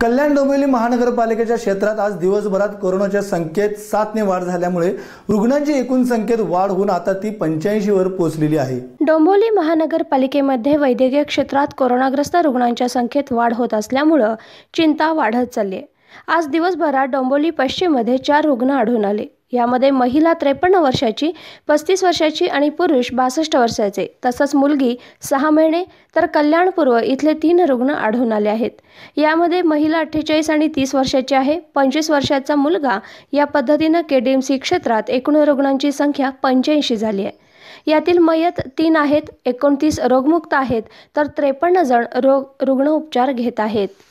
कल्याण डोंबिवली महानगरपालिकेच्या क्षेत्रात आज दिवसभरात कोरोनाच्या संख्येत सातने वाढ झाल्यामुळे रुग्णांची एकूण संख्येत वाढ होऊन आता ती पंच्याऐंशी वर पोहोचलेली आहे डोंबिवली महानगरपालिकेमध्ये वैद्यकीय क्षेत्रात कोरोनाग्रस्त रुग्णांच्या संख्येत वाढ होत असल्यामुळं चिंता वाढत चालली आहे आज दिवसभरात डोंबिवली मध्ये चार रुग्ण आढळून आले यामध्ये महिला त्रेपन्न वर्षाची पस्तीस वर्षाची आणि पुरुष बासष्ट वर्षाचे तसंच मुलगी सहा महिने तर कल्याणपूर्व इथले तीन रुग्ण आढळून आले आहेत यामध्ये महिला अठ्ठेचाळीस आणि तीस वर्षाची आहे पंचवीस वर्षाचा मुलगा या पद्धतीनं के डी एम सी क्षेत्रात एकूण रुग्णांची संख्या पंच्याऐंशी झाली आहे यातील मयत तीन आहेत एकोणतीस रोगमुक्त आहेत तर त्रेपन्न जण रोग रुग्ण उपचार घेत आहेत